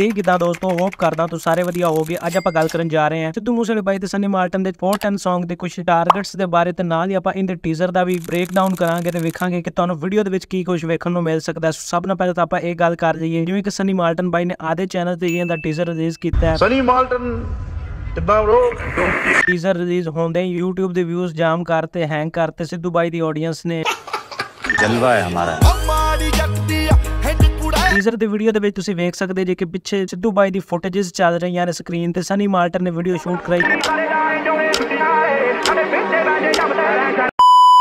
ਤੇ ਕਿਦਾਂ ਦੋਸਤੋ ਹੋਪ ਕਰਦਾ ਤੁਸੀਂ ਸਾਰੇ ਵਧੀਆ ਹੋਗੇ ਅੱਜ ਆਪਾਂ ਗੱਲ ਕਰਨ ਜਾ ਰਹੇ ਹਾਂ ਸਿੱਧੂ ਮੂਸੇਵਾਲੇ ਬਾਈ ਤੇ ਸਨੀ ਮਾਲਟਨ ਦੇ 410 ਸੌਂਗ ਦੇ ਕੁਝ ਟਾਰਗੇਟਸ ਦੇ ਬਾਰੇ ਤੇ ਨਾਲ ਹੀ ਆਪਾਂ ਇਹਦੇ ਟੀਜ਼ਰ ਦਾ ਵੀ ਬ੍ਰੇਕਡਾਊਨ ਕਰਾਂਗੇ ਤੇ ਵੇਖਾਂਗੇ ਕਿ ਤੁਹਾਨੂੰ ਵੀਡੀਓ ਦੇ ਵਿੱਚ ਕੀ ਕੁਝ ਵੇਖਣ ਨੂੰ ਮਿਲ ਸਕਦਾ ਸਭ ਤੋਂ ਪਹਿਲਾਂ ਤਾਂ ਆਪਾਂ ਇਹ ਗੱਲ ਕਰ ਲਈਏ ਜਿਵੇਂ ਕਿ ਸਨੀ ਮਾਲਟਨ ਬਾਈ ਨੇ ਆਦੇ ਚੈਨਲ ਤੇ ਇਹਦਾ ਟੀਜ਼ਰ ਰਿਲੀਜ਼ ਕੀਤਾ ਹੈ Sunny Malton Tibba bro teaser release ਹੁੰਦੇ ਹੀ YouTube ਦੇ ਵਿਊਜ਼ ਜਾਮ ਕਰਤੇ ਹੈਂਗ ਕਰਤੇ ਸਿੱਧੂ ਬਾਈ ਦੀ ਆਡੀਅੰਸ ਨੇ ਜਲਵਾ ਹੈ ਹਮਾਰਾ ਟੀਜ਼ਰ ਦੀ ਵੀਡੀਓ ਦੇ ਵਿੱਚ ਤੁਸੀਂ ਵੇਖ ਸਕਦੇ ਜੇ ਕਿ ਪਿੱਛੇ ਸਿੱਧੂ ਬਾਈ ਦੀ ਫੁਟੇਜਸ ਚੱਲ ਰਹੀਆਂ ਨੇ ਸਕਰੀਨ ਤੇ ਸਨੀ ਮਾਲਟਰ ਨੇ ਵੀਡੀਓ ਸ਼ੂਟ ਕਰਾਈ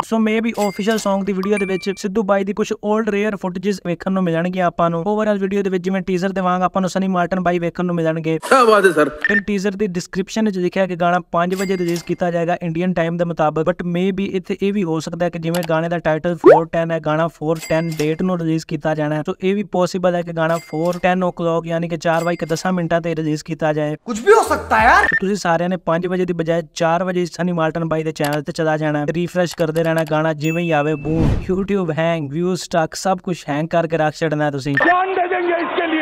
ਸੋ ਮੇਬੀ ਵੀ ਆਫੀਸ਼ੀਅਲ Song ਦੀ ਵੀਡੀਓ ਦੇ ਵਿੱਚ ਸਿੱਧੂ ਬਾਈ ਦੀ ਕੁਝ 올ਡ ਰੇਅਰ ਫੁਟੇजेस ਵੇਖਣ ਨੂੰ ਮਿਲਣਗੇ ਆਪਾਂ ਨੂੰ ਓਵਰਆਲ ਵੀਡੀਓ ਦੇ ਵਿੱਚ ਜਿਵੇਂ ਟੀਜ਼ਰ ਦੇ ਵਾਂਗ ਆਪਾਂ ਨੂੰ ਸਨੀ ਮਾਰਟਨ ਬਾਈ ਵੇਖਣ ਨੂੰ ਮਿਲਣਗੇ ਕੀ ਬਾਤ ਹੈ ਸਰ ਫਿਰ ਟੀਜ਼ਰ ਦੀ ਡਿਸਕ੍ਰਿਪਸ਼ਨ ਵਿੱਚ ਲਿਖਿਆ ਕਿ ਗਾਣਾ 5 ਵਜੇ ਰਿਲੀਜ਼ ਕੀਤਾ ਜਾਏਗਾ ਇੰਡੀਅਨ ਟਾਈਮ ਦੇ ਮੁਤਾਬਕ ਬਟ ਮੇਬੀ ਇੱਥੇ ਇਹ ਵੀ ਹੋ ਸਕਦਾ ਹੈ ਕਿ ਜਿਵੇਂ ਗਾਣੇ ਦਾ ਟਾਈਟਲ 410 ਹੈ ਗਾਣਾ 410 ਡੇਟ ਨੂੰ ਰਿਲੀਜ਼ ਕੀਤਾ ਜਾਣਾ ਹੈ ਸੋ ਇਹ ਵੀ ਪੋਸੀਬਲ ਹੈ ਕਿ ਗਾਣਾ 410 ਓਕਲੋਕ ਯਾਨੀ ਕਿ 4 ਵਜੇ 10 ਮਿੰਟਾਂ ਤੇ ਰਿਲੀਜ਼ ਕੀਤਾ ਜਾਏ ਕੁਝ ਵੀ ਹੋ ਸਕਦਾ ਯਾਰ ਤੁਸੀਂ ਸਾਰਿਆਂ ਨੇ 5 ਵਜੇ ਦੀ ਬਜਾਏ 4 ਵਜੇ ਸਨੀ ਮਾਰਟਨ ਬਾਈ ਦੇ ਚੈਨਲ ਤੇ ਚਲਾ ਜਾਣਾ ਹੈ ਰੀਫਰੈਸ਼ ਕਰਦੇ ਰਹਿਣਾ ਗਾਣਾ ਗਾਣਾ ਜਿਵੇਂ ਹੀ ਆਵੇ boom YouTube hang views stuck ਸਭ ਕੁਝ ਹੈਂਗ ਕਰਕੇ ਰੱਖ ਛੱਡਣਾ ਤੁਸੀਂ लड़ेंगे ਇਸਕੇ ਲਈ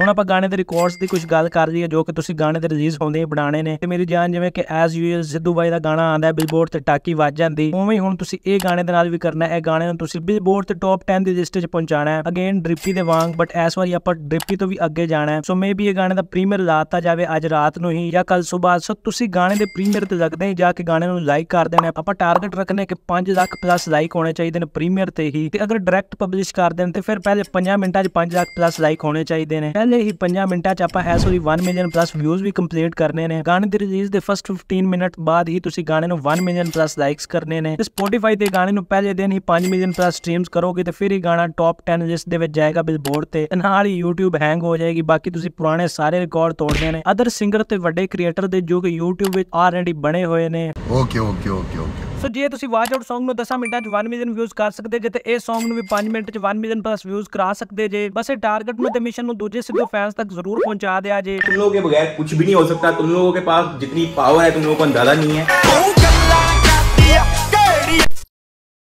ਹੁਣ ਆਪਾਂ ਗਾਣੇ ਦੇ ਰਿਕਾਰਡਸ ਦੀ ਕੁਝ ਗੱਲ ਕਰ ਲਈਏ ਜੋ ਕਿ ਤੁਸੀਂ ਗਾਣੇ ਦੇ ਰਿਲੀਜ਼ ਹੁੰਦੇ ਬਣਾਣੇ ਨੇ ਤੇ ਮੇਰੀ ਜਾਨ ਜਿਵੇਂ ਕਿ ਐਸ ਯੂਜ਼ੂਅਲ ਸਿੱਧੂ ਬਾਈ ਦਾ ਗਾਣਾ ਆਂਦਾ ਹੈ ਬਿਲਬੋਰਡ ਤੇ ਟਾਕੀ ਵੱਜ ਜਾਂਦੀ ਉਵੇਂ ਹੁਣ ਤੁਸੀਂ ਇਹ ਗਾਣੇ ਦੇ ਨਾਲ ਵੀ ਕਰਨਾ ਹੈ ਇਹ ਗਾਣੇ ਨੂੰ ਤੁਸੀਂ ਬਿਲਬੋਰਡ ਤੇ ਟੌਪ 10 ਦੀ ਲਿਸਟ 'ਚ ਪਹੁੰਚਾਣਾ ਹੈ ਅਗੇਨ ਡ੍ਰਿਪੀ ਦੇ ਵਾਂਗ ਬਟ ਐਸ ਵਾਰੀ ਆਪਾਂ ਡ੍ਰਿਪੀ ਤੋਂ ਵੀ ਅੱਗੇ ਜਾਣਾ ਹੈ ਸੋ ਮੇਬੀ ਇਹ ਗਾਣੇ ਦਾ ਪ੍ਰੀਮੀਅਰ ਲਾਤਾ ਜਾਵੇ ਅੱਜ ਰਾਤ ਨੂੰ ਹੀ ਜਾਂ ਕੱਲ ਸਵੇਰ ਸੋ ਤੁਸੀਂ ਗਾਣੇ ਦੇ ਪ੍ਰੀਮੀਅਰ ਤੇ ਲੱਗਦੇ ਹੀ ਜਾ ਕੇ ਗਾਣੇ ਨੂੰ ਲਾਈਕ ਕਰ ਦੇਣਾ ਆਪਾਂ ਟਾਰਗੇਟ ਰੱਖਨੇ ਕਿ 5 ਲੱਖ ਪਲੱਸ ਲਾਈਕ ਹੋਣੇ ਚਾਹੀਦੇ ਨੇ ਪ੍ਰੀਮੀਅਰ ਤੇ ਹੀ ਤੇ ਅਗਰ ਡਾਇਰੈਕਟ ਪਬਲਿਸ਼ ਕਰ ਦੇਣ ਤੇ ਫਿਰ ਪਹਿਲੇ 5 ਮਿੰਟਾਂ 'ਚ 5 ਲੱਖ ਪਲੱਸ ਲਾਈਕ ਹੋਣੇ ਚਾਹੀਦੇ ਨੇ ਪਹਿਲੇ ਹੀ 5 ਮਿੰਟਾਂ 'ਚ ਆਪਾਂ ਐਸ ਹੋਰੀ 1 ਮਿਲੀਅਨ ਪਲੱਸ ਵਿਊਜ਼ ਵੀ ਕੰਪਲੀਟ ਕਰਨੇ ਨੇ ਗਾਣੇ ਦੀ ਰਿਲੀਜ਼ ਦੇ ਫਸਟ 15 ਮਿੰਟ ਬਾਅਦ ਹੀ ਤੁਸੀਂ ਗਾਣੇ ਨੂੰ 1 ਮਿਲੀਅਨ ਪਲੱਸ ਲਾਈਕਸ ਕਰਨੇ ਨੇ ਤੇ ਸਪੋਟੀਫਾਈ ਤੇ ਗਾਣੇ ਨੂੰ ਪਹਿਲੇ ਦਿਨ ਹੀ 5 ਮਿਲੀਅਨ ਪਲੱਸ ਸਟ੍ਰੀਮਸ ਕਰੋਗੇ ਤੇ ਫਿਰ ਹੀ ਗਾਣਾ ਟੌਪ 10 ਲਿਸਟ ਦੇ ਵਿੱਚ ਜਾਏਗਾ ਬਿਲਬੋਰਡ ਤੇ ਨਾਲ ਹੀ YouTube ਹੈਂਗ ਹੋ ਜਾਏਗੀ ਬਾਕੀ ਤੁਸੀਂ ਪੁਰਾਣੇ ਸਾਰੇ ਰਿਕਾਰਡ ਤੋੜਨੇ ਨੇ ਅਦਰ ਸਿੰਗਰ ਤੇ ਵੱਡੇ ਕ੍ਰੀਏਟਰ ਦੇ ਜੋ ਕਿ YouTube ਵਿੱਚ ਆਲਰੇਡੀ ਬਣੇ ਹੋਏ ਨੇ okay okay okay okay so ਜੇ ਤੁਸੀਂ ਵਾਚ ਆਊਟ Song ਨੂੰ 10 ਮਿੰਟਾਂ 'ਚ 1 ਮਿਲੀਅਨ ਵਿਊਜ਼ ਕਰ ਸਕਦੇ ਜੇ ਤੇ ਇਹ Song ਨੂੰ ਵੀ 5 ਮਿੰਟ 'ਚ 1 ਮਿਲੀਅਨ ਪਲੱਸ ਵਿਊਜ਼ ਕਰਾ ਸਕਦੇ ਜੇ ਬਸ ਇਹ ਟਾਰਗੇਟ ਨੂੰ ਤੇ ਮਿਸ਼ਨ ਨੂੰ ਦੂਜੇ ਸਿੱਧੂ ਫੈਨਸ ਤੱਕ ਜ਼ਰੂਰ ਪਹੁੰਚਾ ਦਿਆ ਜੇ ਤੁਮ लोगों ਬਗੈਰ ਕੁਝ ਵੀ ਨਹੀਂ ਹੋ ਸਕਦਾ ਤੁਮ तुम ਕੇ ਪਾਸ पास ਪਾਵਰ ਹੈ ਤੁਮ तुम ਕੋ ਅੰਦਾਜ਼ਾ ਨਹੀਂ ਹੈ